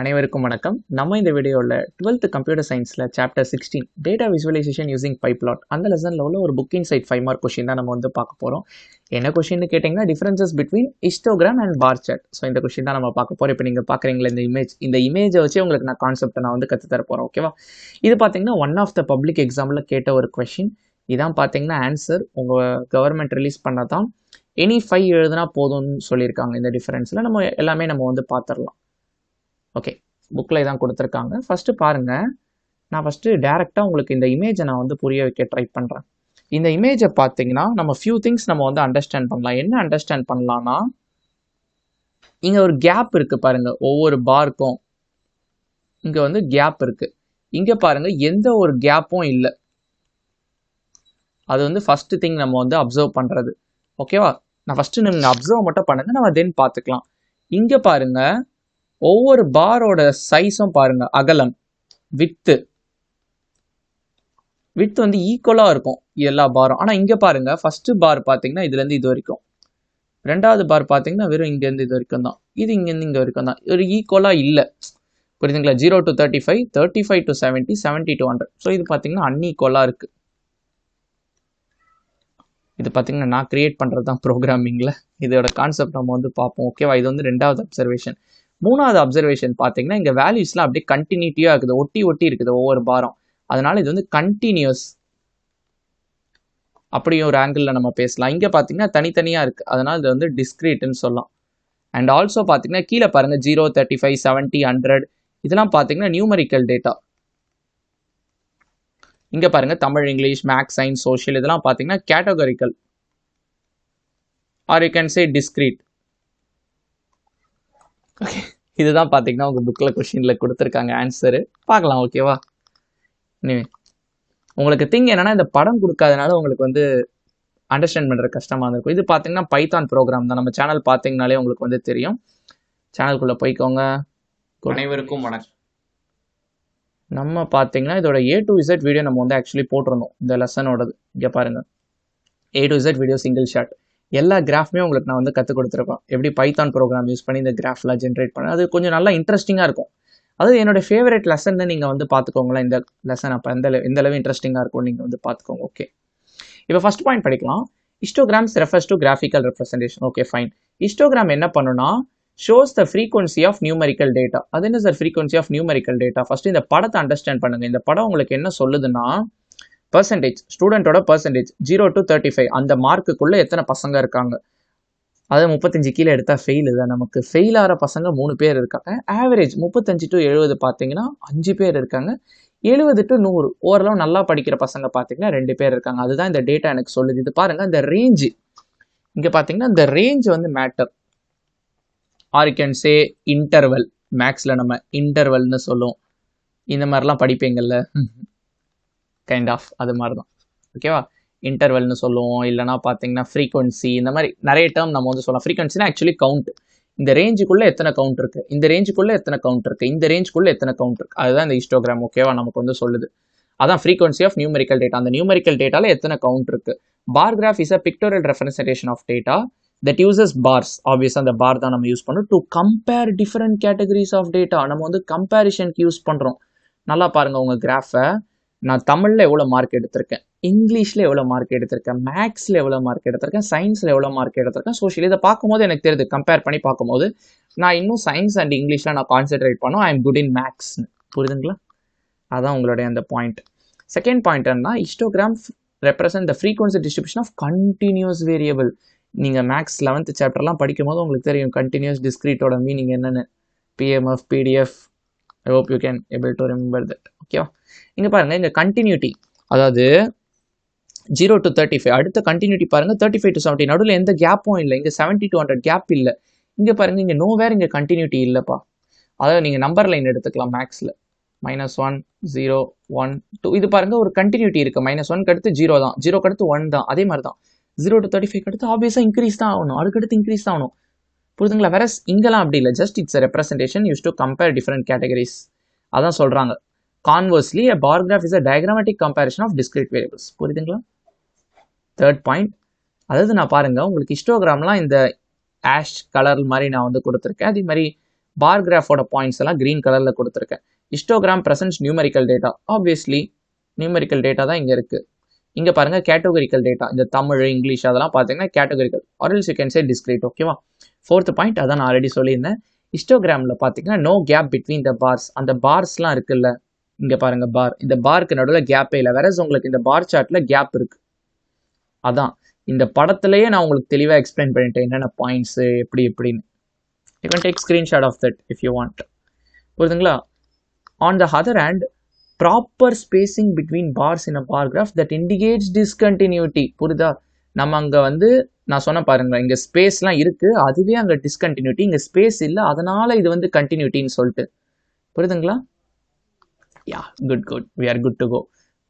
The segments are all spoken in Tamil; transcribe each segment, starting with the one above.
அனைவருக்கும் வணக்கம் நம்ம இந்த வீடியோவில் டுவெல்த் கம்ப்யூட்டர் சயின்ஸில் chapter sixteen data visualization using pyplot அந்த லெசனில் உள்ள ஒரு booking side five mark question தான் நம்ம வந்து பார்க்க போகிறோம் என்ன கொஷின்னு கேட்டிங்கன்னா differences between histogram and bar so இந்த கொஷின் தான் நம்ம பார்க்க போகிறோம் இப்போ நீங்கள் பார்க்குறீங்களா இந்த இமேஜ் இந்த இமேஜை வச்சு உங்களுக்கு நான் கான்செப்ட் நான் வந்து கற்றுத்தர போகிறேன் ஓகேவா இது பார்த்தீங்கன்னா ஒன் ஆஃப் த பப்ளிக் எக்ஸாமில் கேட்ட ஒரு கொஷின் இதான் பார்த்தீங்கன்னா ஆன்சர் உங்கள் கவர்மெண்ட் ரிலீஸ் பண்ணால் தான் எனி ஃபைவ் எழுதுனா போதும்னு சொல்லியிருக்காங்க இந்த டிஃபரன்ஸில் நம்ம எல்லாமே நம்ம வந்து பார்த்துடலாம் ஓகே புக்கில் இதான் கொடுத்துருக்காங்க ஃபஸ்ட்டு பாருங்கள் நான் ஃபஸ்ட்டு டேரெக்டாக உங்களுக்கு இந்த இமேஜை நான் வந்து புரிய வைக்க ட்ரை பண்ணுறேன் இந்த இமேஜை பார்த்தீங்கன்னா நம்ம ஃபியூ திங்ஸ் நம்ம வந்து அண்டர்ஸ்டாண்ட் பண்ணலாம் என்ன அண்டர்ஸ்டாண்ட் பண்ணலான்னா இங்கே ஒரு கேப் இருக்குது பாருங்கள் ஒவ்வொரு பார்க்கும் இங்கே வந்து கேப் இருக்குது இங்கே பாருங்கள் எந்த ஒரு கேப்பும் இல்லை அது வந்து ஃபஸ்ட்டு திங் நம்ம வந்து அப்சர்வ் பண்ணுறது ஓகேவா நான் ஃபஸ்ட்டு நீங்கள் அப்சர்வ் மட்டும் பண்ணுங்கள் நம்ம தென் பார்த்துக்கலாம் இங்கே பாருங்கள் ஒவ்வொரு பாரோட சைஸும் பாருங்க அகலம் வித்து வித் வந்து ஈக்குவலாக இருக்கும் எல்லா பாரும் ஆனால் இங்கே பாருங்கள் ஃபஸ்ட்டு பார் பார்த்தீங்கன்னா இதுலேருந்து இது வரைக்கும் ரெண்டாவது பார் பார்த்தீங்கன்னா வெறும் இங்கேருந்து இது வரைக்கும் தான் இது இங்கேருந்து இங்கே வரைக்கும் தான் ஒரு ஈக்குவலாக இல்லை புரியுதுங்களா zero to thirty five thirty five to seventy seventy to hundred so இது பார்த்தீங்கன்னா அன்இக்குவலாக இருக்குது இது பார்த்தீங்கன்னா நான் கிரியேட் பண்ணுறது தான் ப்ரோக்ராமிங்கில் இதோட கான்செப்ட் நம்ம வந்து பார்ப்போம் ஓகேவா இது வந்து ரெண்டாவது அப்சர்வேஷன் மூணாவது அப்சர்வேஷன் பார்த்தீங்கன்னா இங்கே வேல்யூஸ்லாம் அப்படியே கண்டினியூட்டியாக இருக்குது ஒட்டி ஒட்டி இருக்குது ஒவ்வொரு பாரம் அதனால இது வந்து கண்டினியூஸ் அப்படியும் ஒரு ஆங்கிளில் நம்ம பேசலாம் இங்கே பார்த்தீங்கன்னா தனித்தனியாக இருக்குது அதனால் இது வந்து டிஸ்கிரீட்டுன்னு சொல்லலாம் அண்ட் ஆல்சோ பார்த்தீங்கன்னா கீழே பாருங்கள் zero thirty five seventy hundred இதெல்லாம் பார்த்தீங்கன்னா நியூமரிக்கல் டேட்டா இங்கே பாருங்கள் Tamil English maths science social இதெல்லாம் பார்த்தீங்கன்னா categorical or you can say discrete okay இதுதான் பார்த்தீங்கன்னா உங்கள் புக்கில் கொஷினில் கொடுத்துருக்காங்க ஆன்சரு பார்க்கலாம் ஓகேவா இனிமே உங்களுக்கு திங் என்னென்னா இந்த படம் கொடுக்காதனால உங்களுக்கு வந்து அண்டர்ஸ்டாண்ட் பண்ணுற கஷ்டமாக இருக்கும் இது பார்த்தீங்கன்னா பைத்தான் ப்ரோக்ராம் தான் நம்ம சேனல் பார்த்தீங்கனாலே உங்களுக்கு வந்து தெரியும் சேனலுக்குள்ளே போய்க்கோங்க அனைவருக்கும் வணக்கம் நம்ம பார்த்தீங்கன்னா இதோட ஏ டு இசட் வீடியோ நம்ம வந்து ஆக்சுவலி போட்டிருந்தோம் இந்த லெசனோடது இங்கே பாருங்கள் A to Z video single shot எல்லா கிராஃப்மே உங்களுக்கு நான் வந்து கற்றுக் கொடுத்துருப்பேன் எப்படி பைத்தான் ப்ரோக்ராம் யூஸ் பண்ணி இந்த கிராஃப்லாம் ஜென்ரேட் பண்ண அது கொஞ்சம் நல்லா இன்ட்ரெஸ்டிங்காக இருக்கும் அது என்னோடய ஃபேவரட் லெசன் நீங்கள் வந்து பார்த்துக்கோங்களேன் இந்த லெசன் அப்போ எந்த எந்தளவு இன்ட்ரெஸ்டிங்காக இருக்கும் நீங்கள் வந்து பார்த்துக்கோங்க ஓகே இப்போ ஃபஸ்ட் பாயிண்ட் படிக்கலாம் histograms refers to graphical representation okay fine histogram என்ன பண்ணுன்னா shows the frequency of numerical data அது என்ன sir frequency of numerical data first இந்த படத்தை அண்டர்ஸ்டாண்ட் பண்ணுங்கள் இந்த படம் உங்களுக்கு என்ன சொல்லுதுன்னா பர்சன்டேஜ் ஸ்டூடெண்ட்டோட percentage zero to thirty five அந்த மார்க்குக்குள்ளே எத்தனை பசங்க இருக்காங்க அதை முப்பத்தஞ்சு கீழே எடுத்தால் ஃபெயில் தான் நமக்கு ஃபெயில் ஆகிற பசங்க மூணு பேர் இருக்காங்க ஆவரேஜ் முப்பத்தஞ்சு டு எழுபது பார்த்தீங்கன்னா அஞ்சு பேர் இருக்காங்க எழுபது டு நூறு ஓரளவு நல்லா படிக்கிற பசங்க பார்த்தீங்கன்னா ரெண்டு பேர் இருக்காங்க அதுதான் இந்த டேட்டா எனக்கு சொல்லுது இது பாருங்கள் இந்த ரேஞ்சு இங்கே பார்த்தீங்கன்னா இந்த ரேஞ்ச் வந்து matter or can say interval மேக்ஸில் நம்ம இன்டர்வல்னு சொல்லுவோம் இந்த மாதிரிலாம் படிப்பீங்கள்ல கைண்ட் ஆஃப் அது மாதிரி தான் ஓகேவா இன்டர்வல்னு சொல்லுவோம் இல்லைனா பார்த்தீங்கன்னா ஃப்ரீக்வன்சி இந்த மாதிரி நிறைய டேர்ம் நம்ம வந்து சொல்லலாம் ஃப்ரீக்வன்சினா ஆக்சுவலி கவுண்ட் இந்த ரேஞ்சுக்குள்ளே எத்தனை கவுண்ட் இருக்குது இந்த ரேஞ்சுக்குள்ளே எத்தனை கவுண்ட் இருக்குது இந்த ரேஞ்சுக்குள்ளே எத்தனை கவுண்ட் இருக்குது அதுதான் இந்த ஹிஸ்டோகிராம் ஓகேவா நமக்கு வந்து சொல்லுது அதான் ஃப்ரீக்வன்சி ஆஃப் நியூமெரிக்கல் டேட்டா அந்த நியூமெரிக்கல் டேட்டாவில் எத்தனை கவுண்ட் இருக்குது bar graph is a pictorial representation of data that uses bars obviously அந்த பார் தான் நம்ம யூஸ் பண்ணுறோம் to compare different categories of data நம்ம வந்து கம்பேரிஷனுக்கு யூஸ் பண்ணுறோம் நல்லா பாருங்கள் உங்கள் கிராஃபை நான் தமிழில் எவ்வளோ மார்க் எடுத்திருக்கேன் இங்கிலீஷில் எவ்வளோ மார்க் எடுத்திருக்கேன் மேக்ஸில் எவ்வளோ மார்க் எடுத்திருக்கேன் சயின்ஸில் எவ்வளோ மார்க் எடுத்திருக்கேன் சோஷியல் இதை பார்க்கும்போது எனக்கு தெரியுது கம்பேர் பண்ணி பார்க்கும்போது நான் இன்னும் சயின்ஸ் அண்ட் இங்கிலீஷில் நான் கான்சென்ட்ரேட் பண்ணோம் ஐ எம் குட் இன் மேக்ஸ்னு புரியுதுங்களா அதான் உங்களுடைய அந்த பாயிண்ட் செகண்ட் பாயிண்ட் என்ன histogram represent the frequency distribution of continuous variable நீங்கள் மேக்ஸ் லெவன்த் சாப்டர்லாம் படிக்கும்போது உங்களுக்கு தெரியும் கண்டினியூஸ் டிஸ்கிரீட்டோட மீனிங் என்னென்னு PMF PDF I hope you can able to remember that ஓகேவா இங்கே பாருங்கள் இந்த கண்டினியூட்டி அதாவது ஜீரோ டு தேர்ட்டி ஃபைவ் அடுத்த கண்டினியூட்டி பாருங்கள் தேர்ட்டி ஃபைவ் டு செவன்ட்டி நடுவில் எந்த கேப்பும் இல்லை இங்கே செவன்ட்டி டூ ஹண்ட்ரட் கேப் இல்லை இங்கே பாருங்கள் இங்கே நோ வேறு இங்கே கண்டினியூட்டி இல்லைப்பா அதாவது நீங்கள் நம்பர் லைன் எடுத்துக்கலாம் மேக்ஸில் minus one zero one two இது பாருங்கள் ஒரு கண்டினியூட்டி இருக்குது மைனஸ் ஒன் அடுத்து ஜீரோ தான் ஜீரோ அடுத்து ஒன் தான் அதே மாதிரி தான் ஜீரோ டு தேர்ட்டி ஃபைவ் அடுத்து ஆப்வியஸாக இன்க்ரீஸ் தான் ஆகணும் அடுக்கடுத்து இன்க்ரீஸ் தான் ஆகணும் புரிதுங்களா வேற இங்கெல்லாம் அப்படி இல்லை just it's representation use to compare different categories அதான் சொல்கிறாங்க conversely a bar graph is a diagrammatic comparison of discrete variables. புரியுதுங்களா தேர்ட் பாயிண்ட் அதாவது நான் பாருங்கள் உங்களுக்கு ஹிஸ்டோகிராம்லாம் இந்த ஆஷ் கலர் மாதிரி நான் வந்து கொடுத்துருக்கேன் அதே மாதிரி பார் கிராஃபோட பாயிண்ட்ஸ் எல்லாம் க்ரீன் கலரில் கொடுத்துருக்கேன் histogram presents numerical data obviously numerical data தான் இங்கே இருக்குது இங்கே பாருங்கள் கேட்டகரிக்கல் டேட்டா இந்த தமிழ் இங்கிலீஷ் அதெல்லாம் பார்த்தீங்கன்னா categorical or else you can say discrete ஓகேவா ஃபோர்த் பாயிண்ட் அதான் நான் ஆல்ரெடி சொல்லியிருந்தேன் ஹிஸ்டோகிராமில் பார்த்தீங்கன்னா no gap between the bars அந்த பார்ஸ்லாம் இருக்குல்ல இங்கே பாருங்கள் பார் இந்த பார்க்கு நடுவில் கேப்பே இல்லை வேற உங்களுக்கு இந்த பார் சார்ட்டில் கேப் இருக்குது அதான் இந்த படத்துலேயே நான் உங்களுக்கு தெளிவாக எக்ஸ்பிளைன் பண்ணிட்டேன் என்னென்ன பாயிண்ட்ஸு எப்படி எப்படின்னு you can take screenshot of that if you want புரியுதுங்களா on the other hand proper spacing between bars in a bar graph that indicates discontinuity புரியுதா நம்ம அங்கே வந்து நான் சொன்ன பாருங்க இங்கே ஸ்பேஸ்லாம் இருக்குது அதுவே அங்கே டிஸ்கண்டினியூட்டி இங்கே ஸ்பேஸ் இல்லை அதனால் இது வந்து கண்டினியூட்டின்னு சொல்லிட்டு புரியுதுங்களா yeah good good we are good to go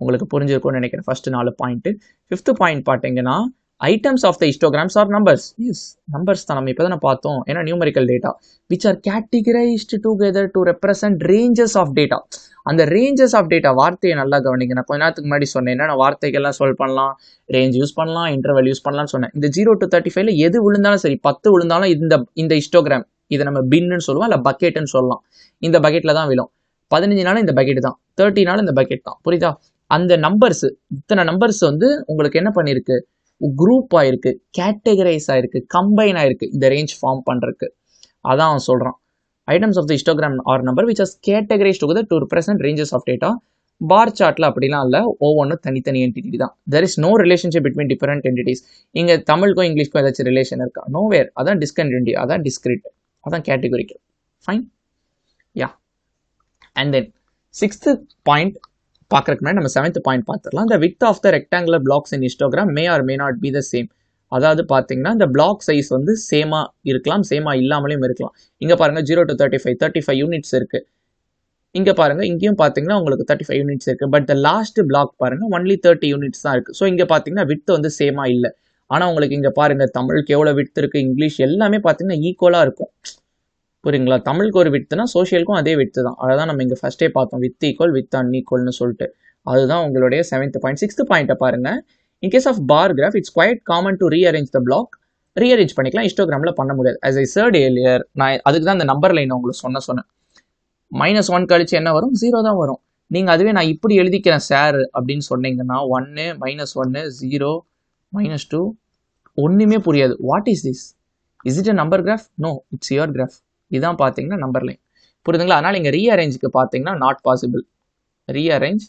உங்களுக்கு புரிஞ்சிருக்கும்னு நினைக்கிறேன் ஃபஸ்ட்டு நாலு பாயிண்ட்டு ஃபிஃப்த்து பாயிண்ட் பார்த்தீங்கன்னா items of the histograms are numbers as numbers தான் நம்ம இப்போ தான் பார்த்தோம் ஏன்னா numerical data which are categorized together to represent ranges of data அந்த ரேஞ்சஸ் ஆஃப் டேட்டா வார்த்தையை நல்லா கவனிங்க நான் கொஞ்ச நேரத்துக்கு முன்னாடி சொன்னேன் என்னென்ன வார்த்தைகள்லாம் சொல் பண்ணலாம் ரேஞ்ச் யூஸ் பண்ணலாம் இன்டர்வல் யூஸ் பண்ணலாம்னு சொன்னேன் இந்த ஜீரோ டு தேர்ட்டி ஃபைவ்ல எது விழுந்தாலும் சரி பத்து விழுந்தாலும் இந்த இந்த ஹிஸ்டோகிராம் இதை நம்ம பின்னு சொல்லுவோம் இல்லை பக்கெட்டுன்னு சொல்லலாம் இந்த பக்கெட்டில் தான் விழும் பதினஞ்சுனால இந்த பக்கெட் தான் தேர்ட்டினால இந்த பக்கெட் தான் புரியுதா அந்த நம்பர்ஸ் இத்தனை நம்பர்ஸ் வந்து உங்களுக்கு என்ன பண்ணியிருக்கு குரூப் ஆயிருக்கு கேட்டகரைஸ் ஆயிருக்கு கம்பைன் ஆயிருக்கு இந்த ரேஞ்ச் ஃபார்ம் பண்ணுறதுக்கு அதான் அவன் சொல்கிறான் items of the histogram are number which as categorize together to represent ranges of data bar சார்ட்டில் அப்படிலாம் இல்லை ஒவ்வொன்றும் தனித்தனி என்டிட்டி தான் there is no relationship between different entities இங்கே தமிழுக்கும் இங்கிலீஷ்க்கும் ஏதாச்சும் ரிலேஷன் இருக்கா நோ வேர் அதான் டிஸ்கன்டி அதான் டிஸ்கிரிட் அதான் கேட்டகரிக்கு fine yeah and then sixth point பார்க்குறதுக்கு முன்னாடி நம்ம செவன்த் பாயிண்ட் பார்த்துடலாம் இந்த width of the rectangular blocks in histogram may or may not be the same அதாவது பார்த்தீங்கன்னா இந்த பிளாக் சைஸ் வந்து சேமாக இருக்கலாம் சேமாக இல்லாமலையும் இருக்கலாம் இங்கே பாருங்கள் zero to thirty five thirty five units இருக்குது இங்கே பாருங்கள் இங்கேயும் பார்த்தீங்கன்னா உங்களுக்கு தேர்ட்டி ஃபைவ் யூனிட்ஸ் இருக்குது பட் த லாஸ்ட் பிளாக் பாருங்கள் ஒன்லி தேர்ட்டி யூனிட்ஸ் தான் இருக்குது ஸோ இங்கே பார்த்தீங்கன்னா வித் வந்து சேமாக இல்லை ஆனால் உங்களுக்கு இங்கே பாருங்கள் தமிழுக்கு எவ்வளோ வித் இருக்குது இங்கிலீஷ் எல்லாமே பார்த்தீங்கன்னா ஈக்குவலாக இருக்கும் புரியுங்களா தமிழுக்கு ஒரு வித்துனா சோஷியலுக்கும் அதே வித்து தான் அதை தான் நம்ம இங்கே ஃபஸ்ட்டே பார்த்தோம் வித் ஈக்குவல் வித் அன் ஈக்குவல்னு சொல்லிட்டு அதுதான் உங்களுடைய செவன்த் பாயிண்ட் சிக்ஸ்த் பாயிண்ட்டை பாருங்கள் case of bar graph it's quite common to rearrange the block rearrange பண்ணிக்கலாம் இன்ஸ்டாகிராமில் பண்ண முடியாது அஸ் ஐ சர்ட் ஏலியர் நான் அதுக்கு தான் இந்த நம்பர் லைன் உங்களுக்கு சொன்ன சொன்னேன் மைனஸ் ஒன் கழிச்சு என்ன வரும் ஜீரோ தான் வரும் நீங்கள் அதுவே நான் இப்படி எழுதிக்கிறேன் சார் அப்படின்னு சொன்னீங்கன்னா ஒன்று மைனஸ் ஒன்று ஜீரோ மைனஸ் டூ ஒன்றுமே புரியாது what is this is it a number graph no it's your graph இதுதான் பார்த்தீங்கன்னா நம்பர் லைன் புரியுதுங்களா அதனால் இங்கே ரீஅரேஞ்சுக்கு பார்த்தீங்கன்னா not possible rearrange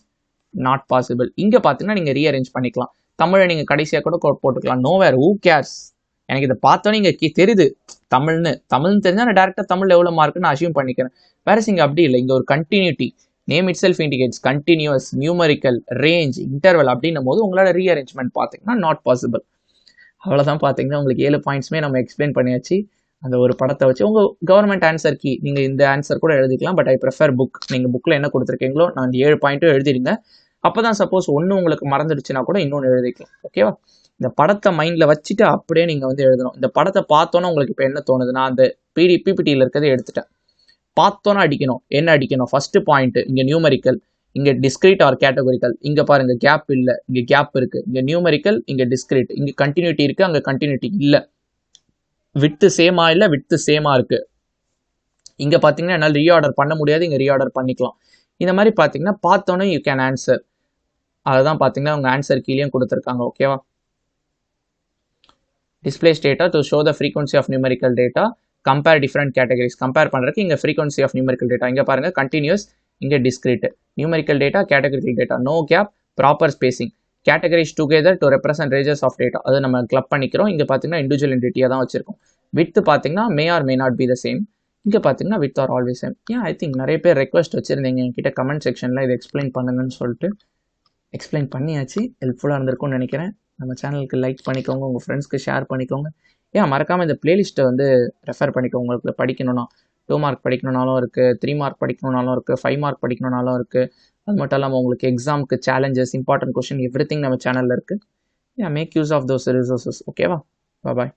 not possible இங்கே பார்த்தீங்கன்னா நீங்கள் ரீஅரேஞ்ச் பண்ணிக்கலாம் தமிழை நீங்கள் கடைசியாக கூட போட்டுக்கலாம் நோ வேர் ஹூ கேர்ஸ் எனக்கு இதை பார்த்தோன்னே இங்கே தெரியுது தமிழ்னு தமிழ்னு தெரிஞ்சால் நான் டேரெக்டாக தமிழ் எவ்வளோ மார்க்குன்னு அசியூம் பண்ணிக்கிறேன் வேறு இங்கே அப்படி இல்லை இங்கே ஒரு continuity name itself indicates continuous numerical range interval அப்படின்னும் போது உங்களோட ரீஅரேஞ்ச்மெண்ட் பார்த்தீங்கன்னா நாட் பாசிபிள் அவ்வளோதான் பார்த்தீங்கன்னா உங்களுக்கு ஏழு பாயிண்ட்ஸுமே நம்ம எக்ஸ்பிளைன் பண்ணியாச்சு அந்த ஒரு படத்தை வச்சு உங்கள் கவர்மெண்ட் ஆன்சர் கீ நீங்கள் இந்த ஆன்சர் கூட எழுதிக்கலாம் பட் ஐ ப்ரிஃபர் புக் நீங்கள் புக்கில் என்ன கொடுத்துருக்கீங்களோ நான் அந்த ஏழு பாயிண்ட்டும் எழுதிடுங்க அப்போ தான் சப்போஸ் ஒன்று உங்களுக்கு மறந்துடுச்சுன்னா கூட இன்னொன்று எழுதிக்கலாம் ஓகேவா இந்த படத்தை மைண்ட்ல வச்சுட்டு அப்படியே நீங்கள் வந்து எழுதணும் இந்த படத்தை பார்த்தோன்னா உங்களுக்கு இப்போ என்ன தோணுதுன்னா அந்த பிடி பிபிடியில் இருக்கிறத எடுத்துட்டேன் பார்த்தோன்னா அடிக்கணும் என்ன அடிக்கணும் ஃபஸ்ட்டு பாயிண்ட்டு இங்கே நியூமரிக்கல் இங்கே டிஸ்கிரீட் ஆர் கேட்டகரிக்கல் இங்கே பாருங்கள் கேப் இல்லை இங்கே கேப் இருக்குது இங்கே நியூமரிக்கல் இங்கே டிஸ்கிரீட் இங்கே கண்டினியூட்டி இருக்குது அங்கே கண்டினியூட்டி இல்லை வித்து சேமா இல்லை வித்து சேமா இருக்குது இங்கே பார்த்தீங்கன்னா என்னால் ரீஆர்டர் பண்ண முடியாது இங்கே ரீஆர்டர் பண்ணிக்கலாம் இந்த மாதிரி பார்த்தீங்கன்னா பார்த்தோன்னே யூ கேன் ஆன்சர் அதுதான் பார்த்தீங்கன்னா உங்கள் ஆன்சர் கீழேயும் கொடுத்துருக்காங்க ஓகேவா display data to show the frequency of numerical data compare different categories compare பண்ணுறதுக்கு இங்கே ஃப்ரீக்வன்சி ஆஃப் நியூமெரிக்கல் டேட்டா இங்கே பாருங்கள் கண்டினியூஸ் இங்கே discrete numerical data categorical data no gap proper spacing categories together to represent ranges of data அது நம்ம கிளப் பண்ணிக்கிறோம் இங்கே பார்த்தீங்கன்னா இண்டிவிஜுவல் என்டிட்டியாக தான் வச்சிருக்கோம் வித் பார்த்தீங்கன்னா may or may not be the same இங்கே பார்த்தீங்கன்னா வித் ஆர் ஆல்வேஸ் சேம் ஏன் ஐ திங்க் நிறைய பேர் ரெக்வஸ்ட் வச்சுருந்தீங்க என்கிட்ட கமெண்ட் செக்ஷனில் இதை எக்ஸ்பிளைன் பண்ணுங்கன்னு சொல்லிட்டு எக்ஸ்பிளைன் பண்ணியாச்சு ஹெல்ப்ஃபுல்லாக இருந்திருக்கும்னு நினைக்கிறேன் நம்ம சேனலுக்கு லைக் பண்ணிக்கோங்க உங்கள் ஃப்ரெண்ட்ஸ்க்கு ஷேர் பண்ணிக்கோங்க ஏன் மறக்காமல் இந்த பிளேலிஸ்ட்டை வந்து ரெஃபர் பண்ணிக்கோங்க உங்களுக்கு படிக்கணும்னா டூ மார்க் படிக்கணுனாலும் இருக்குது த்ரீ மார்க் படிக்கணுனாலும் இருக்குது ஃபைவ் மார்க் படிக்கணுனாலும் இருக்குது அது மட்டும் இல்லாமல் உங்களுக்கு எக்ஸாமுக்கு challenges important question every thing சேனலில் இருக்குது yeah make use of those resources ஓகேவா பாய்